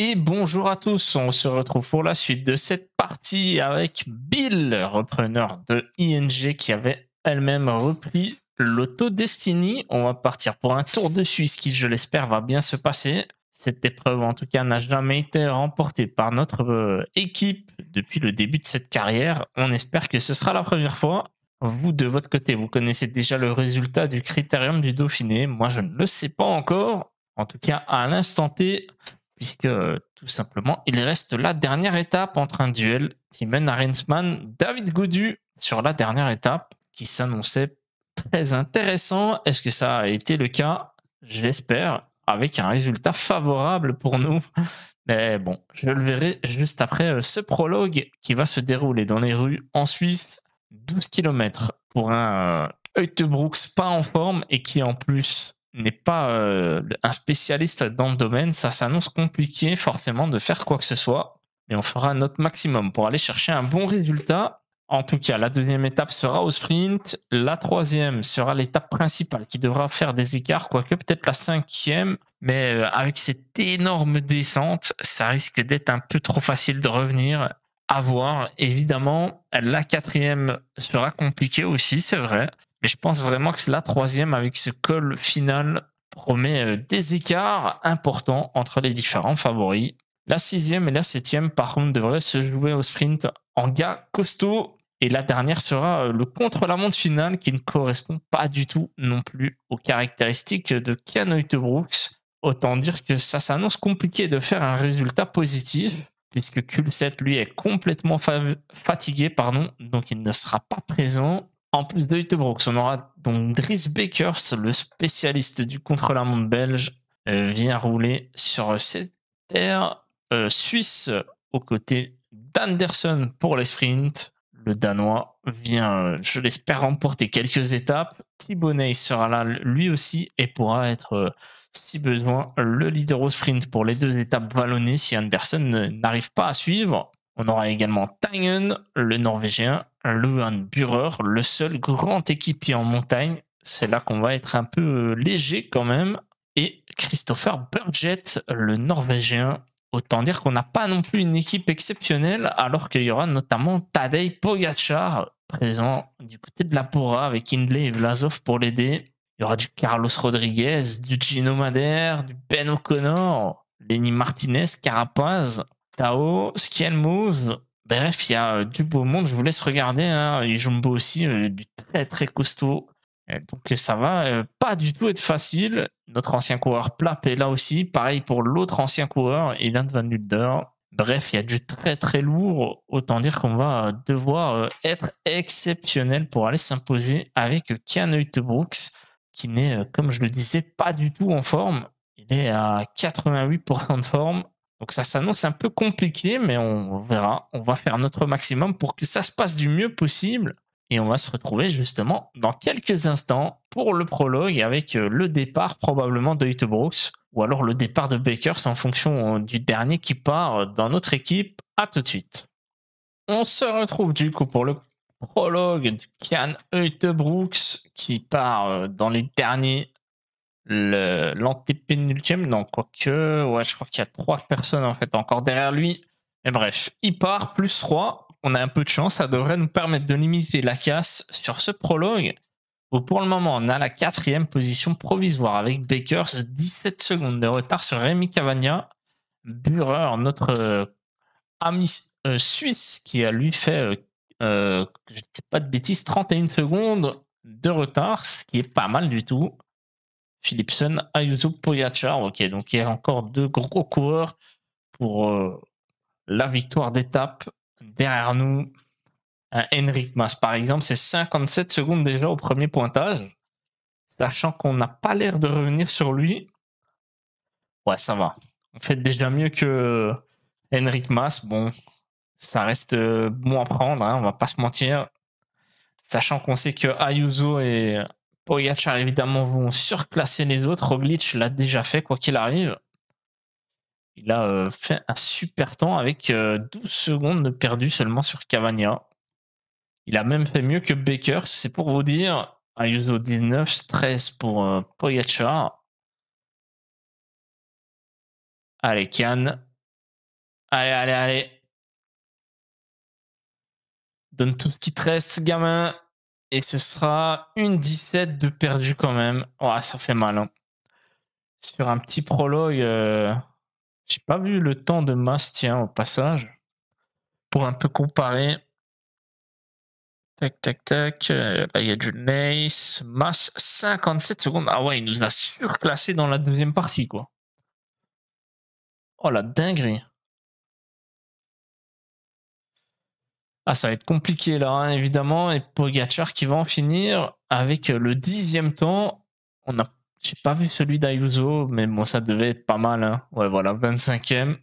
Et bonjour à tous, on se retrouve pour la suite de cette partie avec Bill, repreneur de ING qui avait elle-même repris l'Auto Destiny. On va partir pour un tour de Suisse qui, je l'espère, va bien se passer. Cette épreuve, en tout cas, n'a jamais été remportée par notre euh, équipe depuis le début de cette carrière. On espère que ce sera la première fois. Vous, de votre côté, vous connaissez déjà le résultat du critérium du Dauphiné. Moi, je ne le sais pas encore. En tout cas, à l'instant T, puisque tout simplement, il reste la dernière étape entre un duel Timon Arensman, David Goudu sur la dernière étape qui s'annonçait très intéressant. Est-ce que ça a été le cas J'espère, avec un résultat favorable pour nous. Mais bon, je le verrai juste après euh, ce prologue qui va se dérouler dans les rues en Suisse, 12 km pour un euh, Brooks pas en forme et qui en plus n'est pas euh, un spécialiste dans le domaine, ça s'annonce compliqué forcément de faire quoi que ce soit, mais on fera notre maximum pour aller chercher un bon résultat. En tout cas, la deuxième étape sera au sprint, la troisième sera l'étape principale qui devra faire des écarts, quoique peut-être la cinquième, mais euh, avec cette énorme descente, ça risque d'être un peu trop facile de revenir. À voir, évidemment, la quatrième sera compliquée aussi, c'est vrai. Mais je pense vraiment que la troisième, avec ce col final, promet euh, des écarts importants entre les différents favoris. La sixième et la septième, par contre, devraient se jouer au sprint en gars costaud. Et la dernière sera euh, le contre-la-montre final qui ne correspond pas du tout non plus aux caractéristiques de Ken Brooks. Autant dire que ça s'annonce compliqué de faire un résultat positif puisque Q7, lui est complètement fatigué, pardon, donc il ne sera pas présent. En plus de Hüttebroeks, on aura donc Dries Bakers, le spécialiste du contre-la-montre belge, euh, vient rouler sur cette terre euh, suisse aux côtés d'Anderson pour les sprints. Le Danois vient, euh, je l'espère, remporter quelques étapes. Thibonnet sera là lui aussi et pourra être, si besoin, le leader au sprint pour les deux étapes vallonnées si Anderson n'arrive pas à suivre. On aura également Tangen, le Norvégien, Luan Burer, le seul grand équipier en montagne. C'est là qu'on va être un peu euh, léger quand même. Et Christopher Burgett, le Norvégien. Autant dire qu'on n'a pas non plus une équipe exceptionnelle, alors qu'il y aura notamment Tadej Pogacar, présent du côté de la Pora, avec Hindley et Vlasov pour l'aider. Il y aura du Carlos Rodriguez, du Gino Mader, du Ben O'Connor, Lenny Martinez, Carapaz, Tao, Skill Move. Bref, il y a euh, du beau monde. Je vous laisse regarder. Hein. Et beau aussi, euh, du très très costaud. Euh, donc ça va pas du tout être facile. Notre ancien coureur Plap est là aussi. Pareil pour l'autre ancien coureur, Elan Van Nulder. Bref, il y a du très très lourd. Autant dire qu'on va devoir être exceptionnel pour aller s'imposer avec Kian Brooks, qui n'est, comme je le disais, pas du tout en forme. Il est à 88% de forme donc ça s'annonce un peu compliqué, mais on verra. On va faire notre maximum pour que ça se passe du mieux possible. Et on va se retrouver justement dans quelques instants pour le prologue avec euh, le départ probablement de ou alors le départ de Bakers en fonction euh, du dernier qui part euh, dans notre équipe. À tout de suite. On se retrouve du coup pour le prologue de Kian Hute qui part dans les derniers donc quoi que ouais, je crois qu'il y a trois personnes en fait encore derrière lui. Mais bref, il part, plus 3, on a un peu de chance, ça devrait nous permettre de limiter la casse sur ce prologue. pour le moment, on a la quatrième position provisoire avec Bakers, 17 secondes de retard sur Rémi Cavagna. Burer, notre euh, ami euh, suisse, qui a lui fait, euh, je ne dis pas de bêtises, 31 secondes de retard, ce qui est pas mal du tout. Philipson, Ayuso Poyachar. Ok, donc il y a encore deux gros coureurs pour euh, la victoire d'étape. Derrière nous, un Henrik Mas, par exemple, c'est 57 secondes déjà au premier pointage. Sachant qu'on n'a pas l'air de revenir sur lui. Ouais, ça va. On fait déjà mieux que Henrik Mas. Bon, ça reste euh, bon à prendre, On hein, on va pas se mentir. Sachant qu'on sait que Ayuso est... Pogacar, évidemment, vont surclasser les autres. Roglic l'a déjà fait, quoi qu'il arrive. Il a euh, fait un super temps avec 12 euh, secondes de perdu seulement sur Cavagna. Il a même fait mieux que Baker, c'est pour vous dire. Ayuso 19, stress pour euh, Poyachar. Allez, Kian. Allez, allez, allez. Donne tout ce qui te reste, gamin. Et ce sera une 17 de perdu quand même. oh ça fait mal. Hein. Sur un petit prologue, euh, j'ai pas vu le temps de masse, au passage. Pour un peu comparer. Tac, tac, tac. Euh, là, il y a du Nace. Masse 57 secondes. Ah ouais, il nous a surclassé dans la deuxième partie, quoi. Oh la dinguerie. Ah, ça va être compliqué là, hein, évidemment. Et Pogachar qui va en finir avec euh, le dixième temps. On a, j'ai pas vu celui d'Ayuso, mais bon, ça devait être pas mal. Hein. Ouais, voilà, 25e.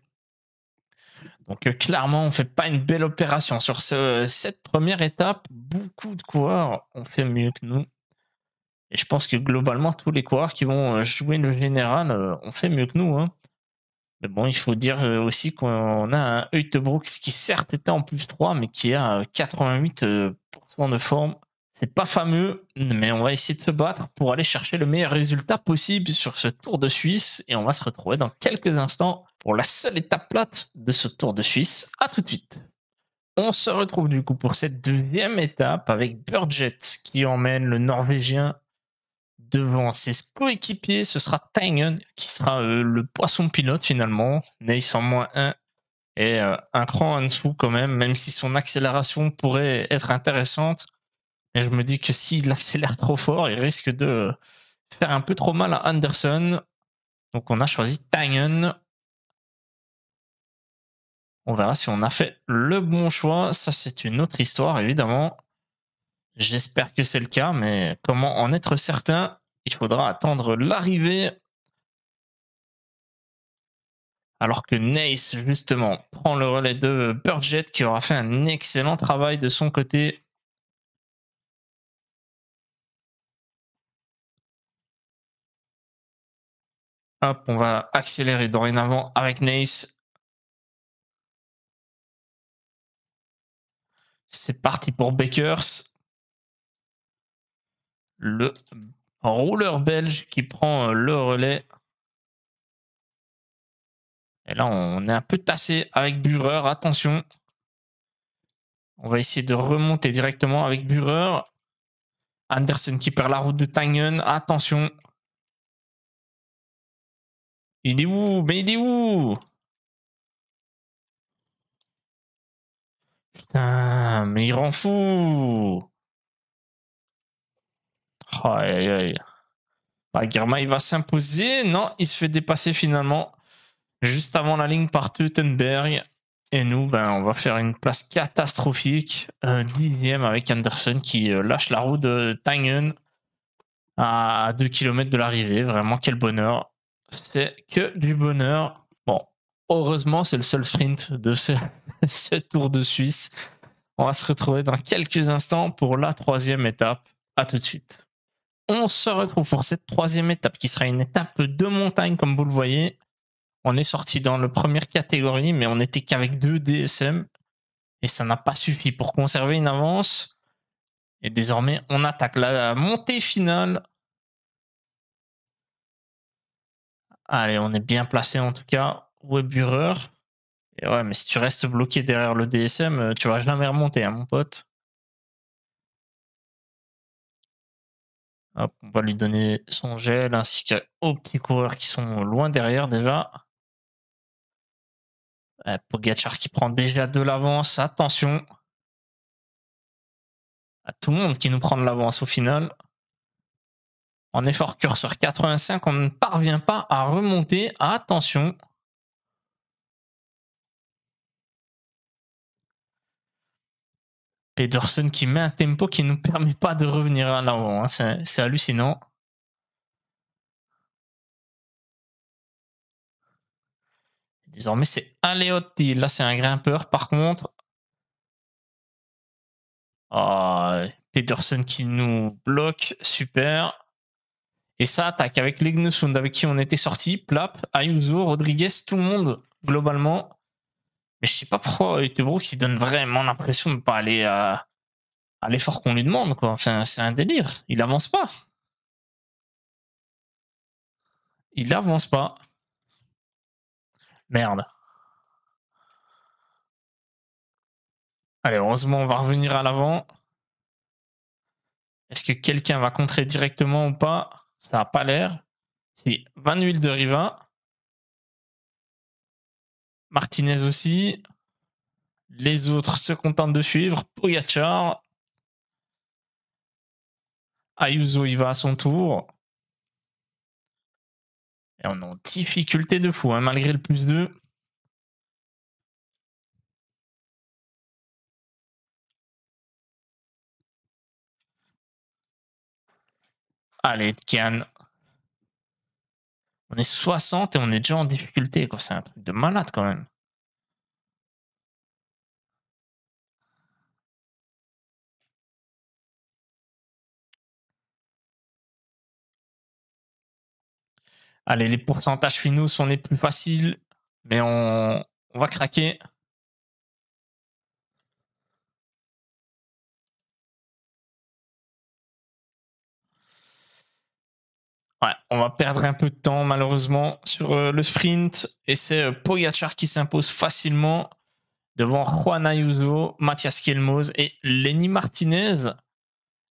Donc euh, clairement, on fait pas une belle opération sur cette première étape. Beaucoup de coureurs ont fait mieux que nous. Et je pense que globalement, tous les coureurs qui vont euh, jouer le général ont fait mieux que nous. Hein. Mais bon, il faut dire euh, aussi qu'on a un Utebrooks qui certes était en plus 3, mais qui a 88% euh, euh, de forme. C'est pas fameux, mais on va essayer de se battre pour aller chercher le meilleur résultat possible sur ce Tour de Suisse. Et on va se retrouver dans quelques instants pour la seule étape plate de ce Tour de Suisse. À tout de suite. On se retrouve du coup pour cette deuxième étape avec Burgett qui emmène le Norvégien devant ses coéquipiers, ce sera Tangen qui sera euh, le poisson pilote finalement. Nace en moins 1 et euh, un cran en dessous quand même, même si son accélération pourrait être intéressante. Et je me dis que s'il accélère trop fort, il risque de faire un peu trop mal à Anderson. Donc on a choisi Tangen. On verra si on a fait le bon choix. Ça, c'est une autre histoire, évidemment. J'espère que c'est le cas, mais comment en être certain il faudra attendre l'arrivée. Alors que Nace, justement, prend le relais de Burjet qui aura fait un excellent travail de son côté. Hop, on va accélérer dorénavant avec Nace. C'est parti pour Bakers. Le rouleur belge qui prend euh, le relais. Et là, on est un peu tassé avec Bureur. Attention. On va essayer de remonter directement avec Bureur. Anderson qui perd la route de Tangen. Attention. Il est où Mais il est où Putain, mais il rend fou Oh, aïe, aïe. Bah, il va s'imposer. Non, il se fait dépasser finalement juste avant la ligne par Tuttenberg. Et nous, ben, on va faire une place catastrophique. Un dixième avec Anderson qui euh, lâche la roue de Tangen à 2 km de l'arrivée. Vraiment, quel bonheur. C'est que du bonheur. Bon, heureusement, c'est le seul sprint de ce, Tour de Suisse. On va se retrouver dans quelques instants pour la troisième étape. À tout de suite on se retrouve pour cette troisième étape qui sera une étape de montagne, comme vous le voyez. On est sorti dans la première catégorie, mais on n'était qu'avec deux DSM. Et ça n'a pas suffi pour conserver une avance. Et désormais, on attaque la montée finale. Allez, on est bien placé en tout cas. Webureur. Et ouais, mais si tu restes bloqué derrière le DSM, euh, tu vas jamais remonter, hein, mon pote. on va lui donner son gel ainsi qu'aux petits coureurs qui sont loin derrière déjà. Euh, Pogachar qui prend déjà de l'avance. Attention à tout le monde qui nous prend de l'avance au final. En effort curseur 85, on ne parvient pas à remonter. Attention. Pederson qui met un tempo qui ne nous permet pas de revenir à l'avant. Hein. C'est hallucinant. Désormais, c'est Aleotti. Là, c'est un grimpeur. Par contre, oh, qui nous bloque. Super. Et ça attaque avec Gnusund avec qui on était sorti. Plap, Ayuso, Rodriguez, tout le monde, globalement. Mais je sais pas pourquoi Brooks, il donne vraiment l'impression de ne pas aller euh, à, l'effort qu'on lui demande, quoi. c'est un délire. Il avance pas. Il avance pas. Merde. Allez, heureusement, on va revenir à l'avant. Est-ce que quelqu'un va contrer directement ou pas Ça n'a pas l'air. C'est 20 de Riva. Martinez aussi. Les autres se contentent de suivre. Pogacar. Ayuso il va à son tour. Et on a en difficulté de fou, hein, malgré le plus 2. Allez, Kian, on est 60 et on est déjà en difficulté. C'est un truc de malade quand même. Allez, les pourcentages finaux sont les plus faciles, mais on, on va craquer. on va perdre un peu de temps malheureusement sur euh, le sprint et c'est euh, Pogacar qui s'impose facilement devant Juan Ayuso, Mathias Kielmoz et Lenny Martinez.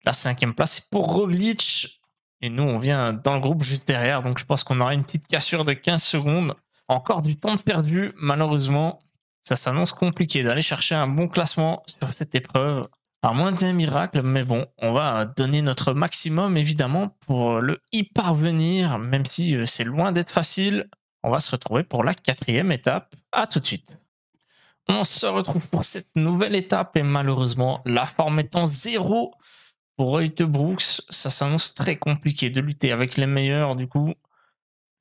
La cinquième place est pour Roglic et nous on vient dans le groupe juste derrière donc je pense qu'on aura une petite cassure de 15 secondes. Encore du temps perdu malheureusement. Ça s'annonce compliqué d'aller chercher un bon classement sur cette épreuve. À moins d'un miracle, mais bon, on va donner notre maximum, évidemment, pour euh, le y parvenir, même si euh, c'est loin d'être facile. On va se retrouver pour la quatrième étape. À tout de suite. On se retrouve pour cette nouvelle étape, et malheureusement, la forme étant zéro pour Reuter Brooks, ça s'annonce très compliqué de lutter avec les meilleurs, du coup.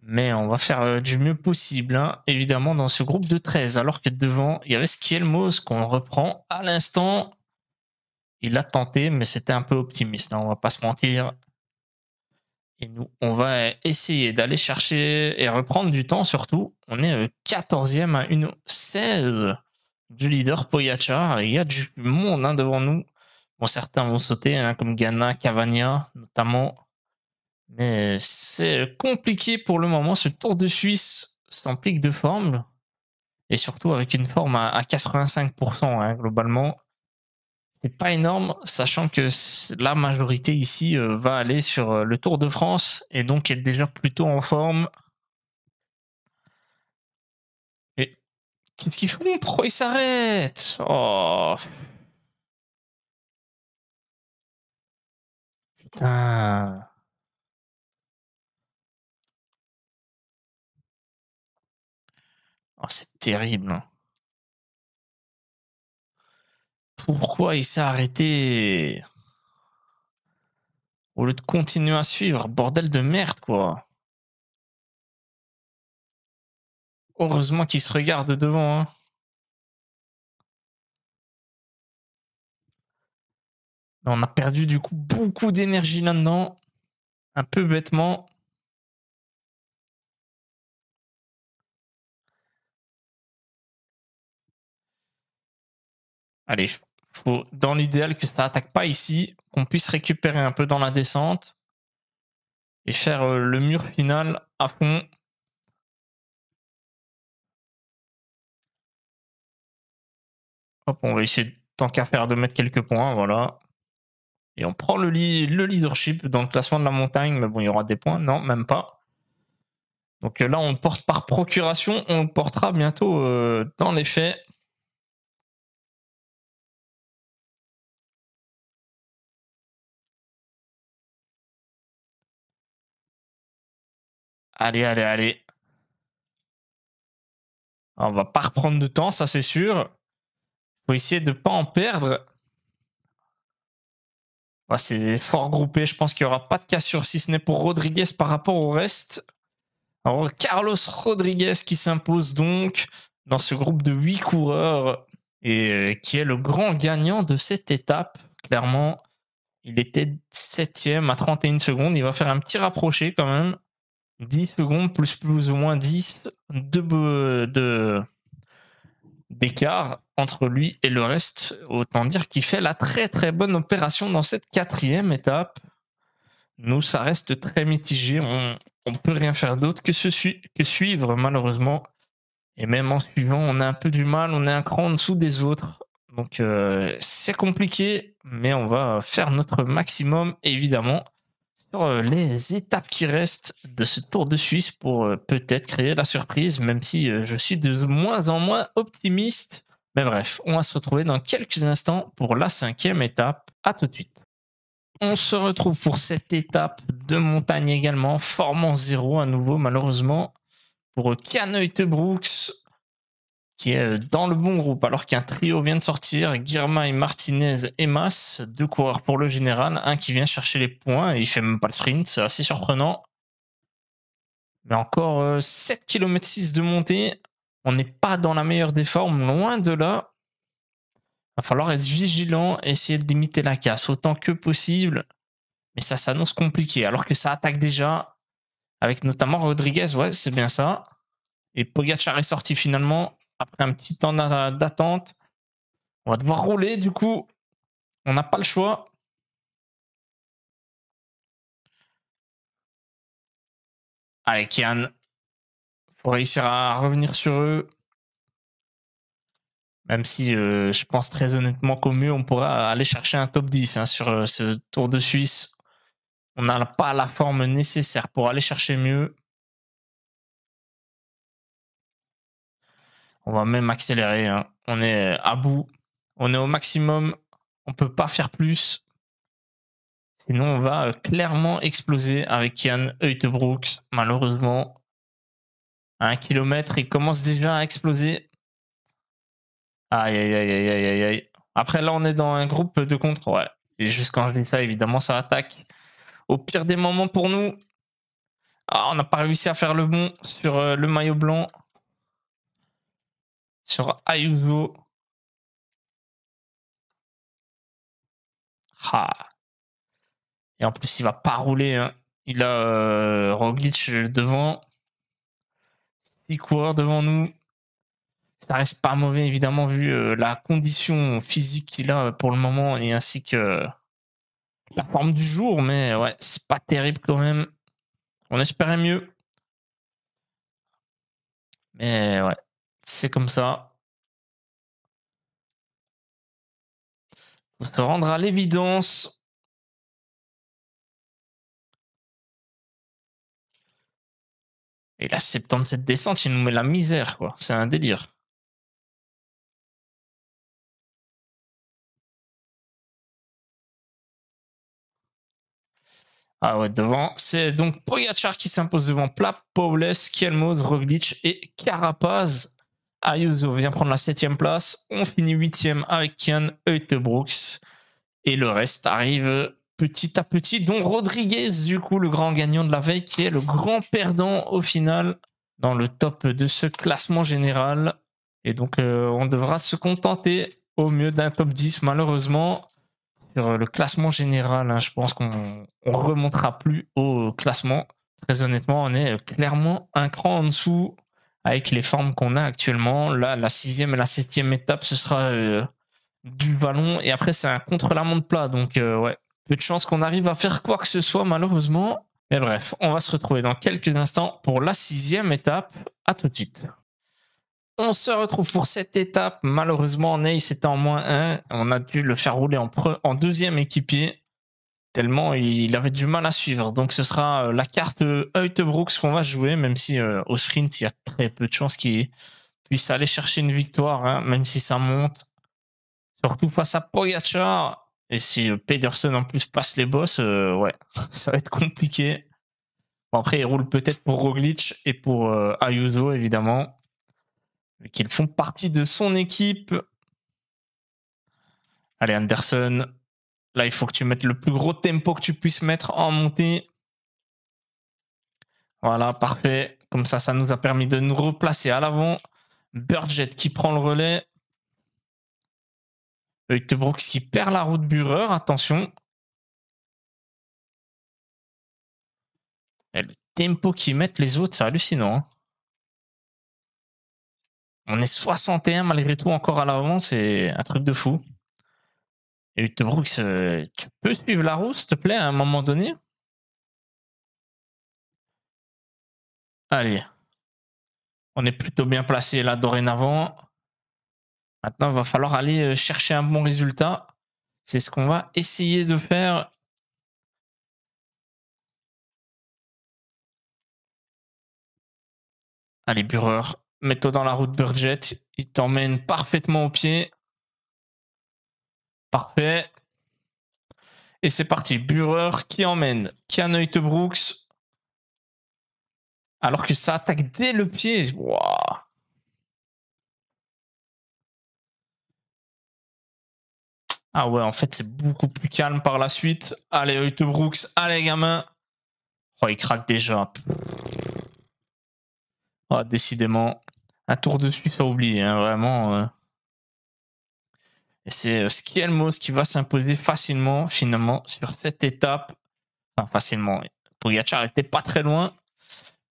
Mais on va faire euh, du mieux possible, hein, évidemment, dans ce groupe de 13, alors que devant, il y avait Skielmos qu'on reprend à l'instant il a tenté, mais c'était un peu optimiste, hein, on va pas se mentir. Et nous, on va essayer d'aller chercher et reprendre du temps surtout. On est 14e euh, à une 16 du leader Poyachar. Il y a du monde hein, devant nous. Bon, certains vont sauter, hein, comme Ghana, Cavania notamment. Mais c'est compliqué pour le moment. Ce Tour de Suisse s'implique de forme. Et surtout avec une forme à, 85%, globalement c'est pas énorme, sachant que la majorité ici euh, va aller sur euh, le Tour de France et donc est déjà plutôt en forme. Et qu'est-ce qu'ils font Pourquoi ils s'arrêtent Oh Putain Oh, c'est terrible. Hein. Pourquoi il s'est arrêté Au lieu de continuer à suivre, bordel de merde quoi. Heureusement qu'il se regarde devant. Hein. On a perdu du coup beaucoup d'énergie là-dedans. Un peu bêtement. Allez, faut, dans l'idéal, que ça attaque pas ici, qu'on puisse récupérer un peu dans la descente et faire euh, le mur final à fond. Hop, on va essayer tant qu'à faire de mettre quelques points, voilà. Et on prend le, le leadership dans le classement de la montagne, mais bon, il y aura des points, non, même pas. Donc euh, là, on porte par procuration, on le portera bientôt euh, dans les faits. Allez, allez, allez. Ah, on va pas reprendre de temps, ça c'est sûr. Il Faut essayer de ne pas en perdre. c'est fort groupé. Je pense qu'il n'y aura pas de cassure si ce n'est pour Rodriguez par rapport au reste. Alors, Carlos Rodriguez qui s'impose donc dans ce groupe de 8 coureurs et euh, qui est le grand gagnant de cette étape. Clairement, il était 7 à 31 secondes. Il va faire un petit rapproché quand même. 10 secondes plus plus ou moins 10 d'écart entre lui et le reste. Autant dire qu'il fait la très très bonne opération dans cette quatrième étape. Nous, ça reste très mitigé. On ne peut rien faire d'autre que, suivre, malheureusement. Et même en suivant, on a un peu du mal, on est un cran en dessous des autres. Donc euh, c'est compliqué, mais on va faire notre maximum, évidemment. Euh, les étapes qui restent de ce Tour de Suisse pour euh, peut-être créer la surprise, même si euh, je suis de moins en moins optimiste. Mais bref, on va se retrouver dans quelques instants pour la cinquième étape. À tout de suite. On se retrouve pour cette étape de montagne également, formant zéro à nouveau malheureusement pour Canoë Brooks qui est euh, dans le bon groupe, alors qu'un trio vient de sortir, et Martinez et Mas, deux coureurs pour le général, un qui vient chercher les points, et il fait même pas le sprint, c'est assez surprenant. Mais encore 7,6 7 km de montée, on n'est pas dans la meilleure des formes, loin de là. Il va falloir être vigilant, essayer de limiter la casse autant que possible. Mais ça s'annonce compliqué, alors que ça attaque déjà, avec notamment Rodriguez, ouais, c'est bien ça. Et Pogacar est sorti finalement, après un petit temps d'attente, on va devoir rouler du coup. On n'a pas le choix. Allez, Kian. Faut réussir à revenir sur eux. Même si euh, je pense très honnêtement qu'au mieux, on pourra aller chercher un top 10 hein, sur euh, ce Tour de Suisse. On n'a pas la forme nécessaire pour aller chercher mieux. On va même accélérer. Hein. On est euh, à bout. On est au maximum. On ne peut pas faire plus. Sinon, on va euh, clairement exploser avec Kian Heutebrooks. Malheureusement, à un kilomètre, il commence déjà à exploser. Aïe, aïe, aïe, aïe, aïe, aïe. Après, là, on est dans un groupe de contre. Ouais. Et juste quand je dis ça, évidemment, ça attaque. Au pire des moments pour nous, ah, on n'a pas réussi à faire le bon sur euh, le maillot blanc sur Ayuso. Ah. Et en plus, il va pas rouler. Hein. Il a euh, Roglic devant. Six coureurs devant nous. Ça reste pas mauvais, évidemment, vu euh, la condition physique qu'il a euh, pour le moment et ainsi que la forme du jour. Mais ouais, c'est pas terrible quand même. On espérait mieux. Mais ouais, c'est comme ça. se rendre à l'évidence. Et la 77 descente, il nous met la misère, quoi. C'est un délire. Ah ouais, devant. C'est donc Pogacar qui s'impose devant Plap, Paules, Kielmoz, Roglic et Carapaz. Ayuso vient prendre la septième place. On finit huitième avec Kian Brooks Et le reste arrive petit à petit, dont Rodriguez, du coup, le grand gagnant de la veille, qui est le grand perdant au final dans le top de ce classement général. Et donc, euh, on devra se contenter au mieux d'un top 10, malheureusement, sur le classement général. Hein. je pense qu'on ne remontera plus au classement. Très honnêtement, on est clairement un cran en dessous avec les formes qu'on a actuellement. Là, la sixième et la septième étape, ce sera euh, du ballon. Et après, c'est un contre-la-montre plat. Donc, euh, ouais, peu de chance qu'on arrive à faire quoi que ce soit, malheureusement. Mais bref, on va se retrouver dans quelques instants pour la sixième étape. À tout de suite. On se retrouve pour cette étape. Malheureusement, Ney, c'était en moins 1. On a dû le faire rouler en, en deuxième équipier tellement il avait du mal à suivre. Donc ce sera euh, la carte Brooks qu'on va jouer, même si euh, au sprint, il y a très peu de chances qu'il puisse aller chercher une victoire, hein, même si ça monte. Surtout face à Pogacar. Et si euh, Pedersen en plus passe les boss, ouais, ça va être compliqué. Bon, après, il roule peut-être pour Roglic et pour Ayuso, évidemment, qu'ils font partie de son équipe. Allez, Anderson, Là, il faut que tu mettes le plus gros tempo que tu puisses mettre en montée. Voilà, parfait. Comme ça, ça nous a permis de nous replacer à l'avant. Burjet qui prend le relais. Brooks qui perd la route Bureur, attention. Et le tempo qu'ils mettent les autres, c'est hallucinant. Hein. On est 61 malgré tout encore à l'avant, c'est un truc de fou. Et Brooks, euh, tu peux suivre la roue, s'il te plaît, à un moment donné Allez. On est plutôt bien placé là dorénavant. Maintenant, il va falloir aller euh, chercher un bon résultat. C'est ce qu'on va essayer de faire. Allez, Bureur, mets-toi dans la route Burjet. Il t'emmène parfaitement au pied. Parfait. Et c'est parti. Bureur qui emmène Canoïte Brooks. Alors que ça attaque dès le pied. Ah ouais, en fait, c'est beaucoup plus calme par la suite. Allez, Brooks, allez, gamin. Oh, il craque déjà. Oh, décidément. Un tour de suite, à oublier, hein, vraiment. Euh. C'est euh, Skielmos qui va s'imposer facilement, finalement, sur cette étape. Enfin, facilement. Pogacar était pas très loin.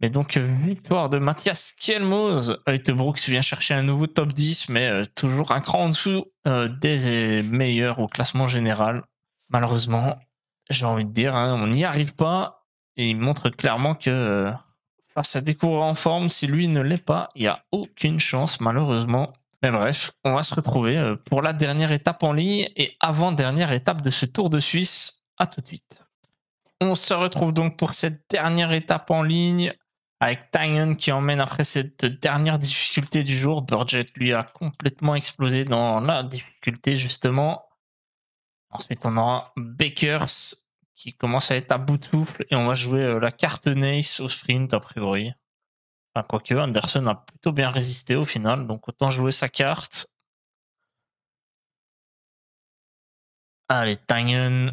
Mais donc, euh, victoire de Mathias Skielmos. Brooks vient chercher un nouveau top 10, mais euh, toujours un cran en dessous des meilleurs au classement général. Malheureusement, j'ai envie de dire, hein, on n'y arrive pas. Et il montre clairement que face à des coureurs en forme, si lui ne l'est pas, il n'y a aucune chance, malheureusement. Mais bref, on va se retrouver euh, pour la dernière étape en ligne et avant-dernière étape de ce Tour de Suisse. À tout de suite. On se retrouve donc pour cette dernière étape en ligne avec Tangen qui emmène après cette dernière difficulté du jour. Burget lui a complètement explosé dans la difficulté justement. Ensuite on aura Bakers qui commence à être à bout de souffle et on va jouer euh, la carte Nace au sprint a priori quoique Anderson a plutôt bien résisté au final, donc autant jouer sa carte. Allez, Tangen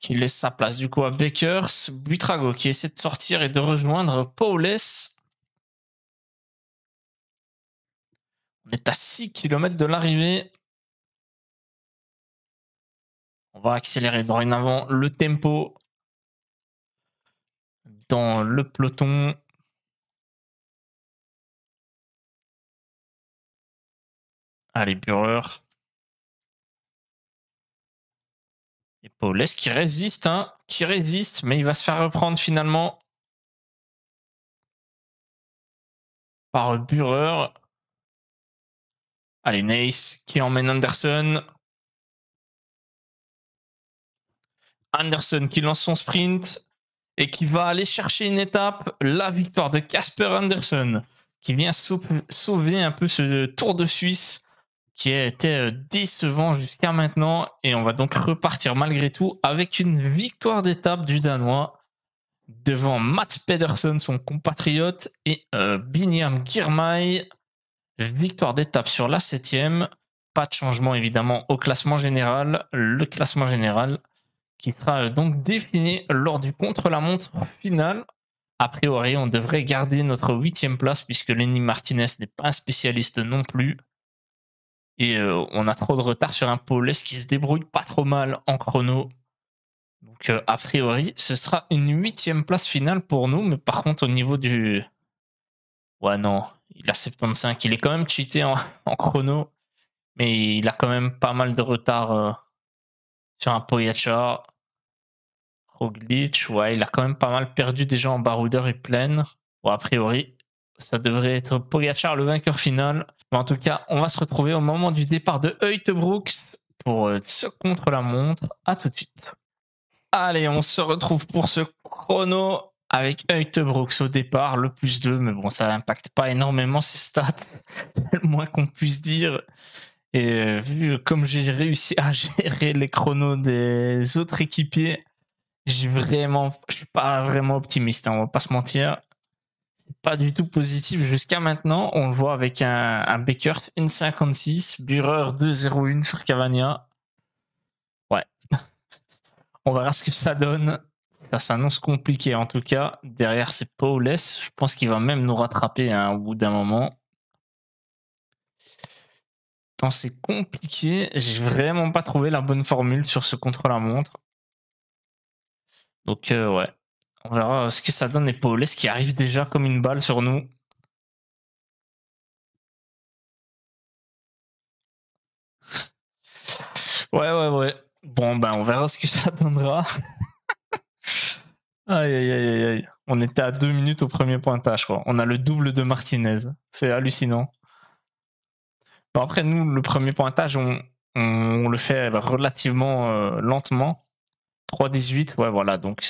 qui laisse sa place du coup à Bakers. Buitrago qui essaie de sortir et de rejoindre Paulès. On est à 6 km de l'arrivée. On va accélérer dorénavant le tempo dans le peloton. Allez, Bureur. Et Paulès qui résiste, hein, qui résiste, mais il va se faire reprendre finalement par Bureur. Allez, Nace qui emmène Anderson. Anderson qui lance son sprint et qui va aller chercher une étape, la victoire de Casper Anderson, qui vient sauver un peu ce Tour de Suisse qui a été euh, décevant jusqu'à maintenant. Et on va donc repartir malgré tout avec une victoire d'étape du Danois devant Matt Pedersen, son compatriote, et euh, Biniam Victoire d'étape sur la septième. Pas de changement évidemment au classement général. Le classement général qui sera euh, donc défini lors du contre-la-montre final. A priori, on devrait garder notre huitième place puisque Lenny Martinez n'est pas un spécialiste non plus. Et euh, on a trop de retard sur un pôle qui se débrouille pas trop mal en chrono. Donc euh, a priori, ce sera une huitième place finale pour nous. Mais par contre, au niveau du... Ouais non, il a 75. Il est quand même cheaté en, chrono. Mais il a quand même pas mal de retard euh, sur un Poyacha. Roglic, ouais, il a quand même pas mal perdu déjà en baroudeur et pleine. a priori, ça devrait être Pogachar le vainqueur final. en tout cas, on va se retrouver au moment du départ de Brooks pour euh, ce contre-la-montre. À tout de suite. Allez, on se retrouve pour ce chrono avec Brooks au départ, le plus 2, mais bon, ça n'impacte pas énormément ses stats, le moins qu'on puisse dire. Et euh, vu comme j'ai réussi à gérer les chronos des autres équipiers, je vraiment, je suis pas vraiment optimiste, hein, on va pas se mentir pas du tout positif jusqu'à maintenant. On le voit avec un, un Baker 1,56, Bureur 2,01 sur Cavania. Ouais. on voir ce que ça donne. Ça s'annonce compliqué en tout cas. Derrière, c'est S. Je pense qu'il va même nous rattraper hein, au bout d'un moment. Tant c'est compliqué, j'ai vraiment pas trouvé la bonne formule sur ce contre-la-montre. Donc, euh, ouais. On verra euh, ce que ça donne. est est-ce qui arrive déjà comme une balle sur nous. Ouais, ouais, ouais. Bon, ben, on verra ce que ça donnera. aïe, aïe, aïe, aïe. On était à deux minutes au premier pointage, quoi. On a le double de Martinez. C'est hallucinant. Bon, après, nous, le premier pointage, on, on, le fait relativement euh, lentement. 3-18, ouais, voilà. Donc,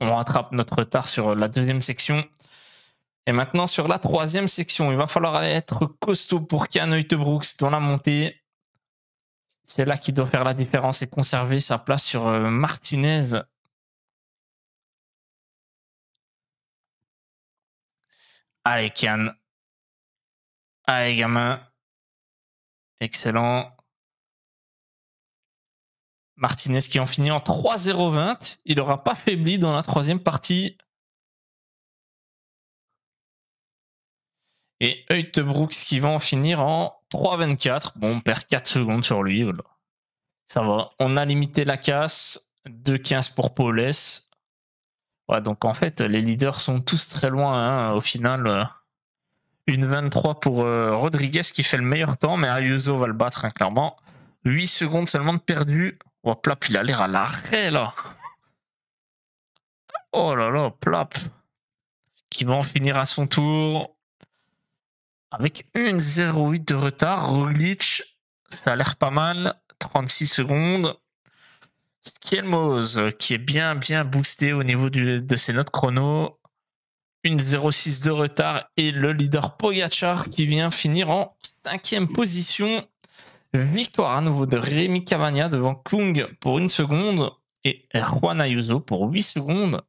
on rattrape notre retard sur la deuxième section. Et maintenant, sur la troisième section, il va falloir être costaud pour Kian Brooks dans la montée. C'est là qu'il doit faire la différence et conserver sa place sur euh, Martinez. Allez, Kian Allez, gamin. Excellent. Martinez qui en finit en 3-0-20. Il n'aura pas faibli dans la troisième partie. Et Brooks qui va en finir en 3-24. Bon, on perd 4 secondes sur lui. Ça va. On a limité la casse. 2-15 pour Paulès. donc en fait, les leaders sont tous très loin. Hein. Au final, euh, une 23 pour euh, Rodriguez qui fait le meilleur temps, mais Ayuso va le battre, hein, clairement. 8 secondes seulement de perdu. Oh, Plap, il a l'air à l'arrêt, là. Oh là là, Plap. Qui va en finir à son tour. Avec une 0.8 de retard, Roglitch. ça a l'air pas mal. 36 secondes. Skelmose, qui est bien, bien boosté au niveau de ses notes chrono. 0.6 de retard et le leader Pogachar qui vient finir en cinquième position Victoire à nouveau de Rémi Cavagna devant Kung pour une seconde et Juan Ayuso pour 8 secondes.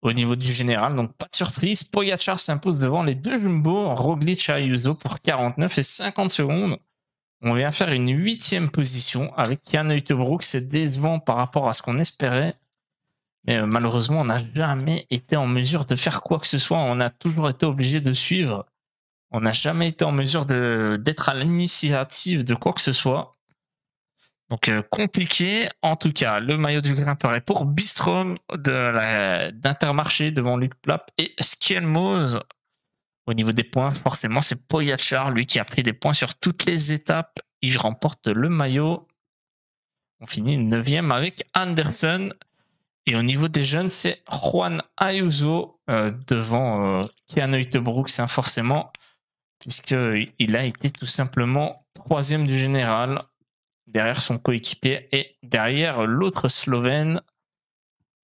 Au niveau du général, donc pas de surprise, Pogachar s'impose devant les deux jumbos, Roglic et Ayuso pour 49 et 50 secondes. On vient faire une huitième position avec Jan c'est décevant par rapport à ce qu'on espérait. Mais euh, malheureusement, on n'a jamais été en mesure de faire quoi que ce soit, on a toujours été obligé de suivre on n'a jamais été en mesure d'être à l'initiative de quoi que ce soit. Donc euh, compliqué. En tout cas, le maillot du grimpeur est pour Bistrom d'Intermarché devant Luc Plap et Skelmoz. Au niveau des points, forcément, c'est Poyachar, lui qui a pris des points sur toutes les étapes. Il remporte le maillot. On finit 9 avec Anderson. Et au niveau des jeunes, c'est Juan Ayuso euh, devant Kian euh, Keanu forcément puisqu'il a été tout simplement troisième du général derrière son coéquipier et derrière l'autre Slovène.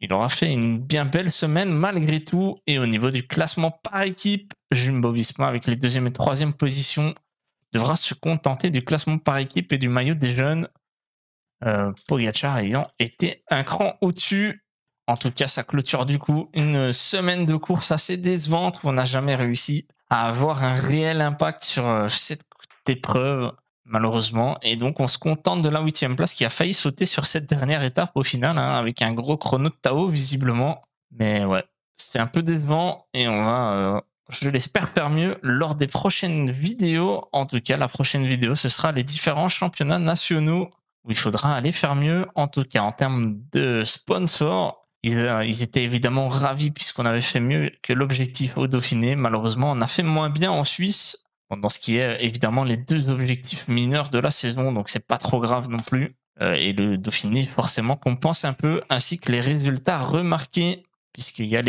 Il aura fait une bien belle semaine malgré tout. Et au niveau du classement par équipe, Jumbo Visma, avec les deuxième et troisième positions, devra se contenter du classement par équipe et du maillot des jeunes. Euh, ayant été un cran au-dessus. En tout cas, ça clôture du coup une semaine de course assez décevante on n'a jamais réussi à avoir un réel impact sur euh, cette épreuve, malheureusement. Et donc, on se contente de la huitième place qui a failli sauter sur cette dernière étape au final, hein, avec un gros chrono de Tao, visiblement. Mais ouais, c'est un peu décevant et on va, euh, je l'espère, faire mieux lors des prochaines vidéos. En tout cas, la prochaine vidéo, ce sera les différents championnats nationaux où il faudra aller faire mieux, en tout cas en termes de sponsors. Euh, ils, étaient évidemment ravis puisqu'on avait fait mieux que l'objectif au Dauphiné. Malheureusement, on a fait moins bien en Suisse, dans ce qui est évidemment les deux objectifs mineurs de la saison, donc c'est pas trop grave non plus. Euh, et le Dauphiné, forcément, compense un peu, ainsi que les résultats remarqués puisqu'il y a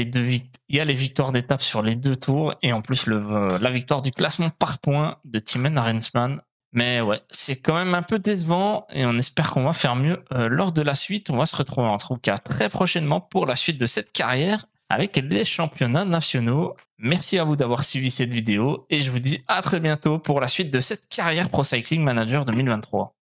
les victoires d'étape sur les deux tours et en plus euh, la victoire du classement par points de Timen Arensman mais ouais, c'est quand même un peu décevant et on espère qu'on va faire mieux euh, lors de la suite. On va se retrouver en tout cas très prochainement pour la suite de cette carrière avec les championnats nationaux. Merci à vous d'avoir suivi cette vidéo et je vous dis à très bientôt pour la suite de cette carrière Pro Cycling Manager 2023.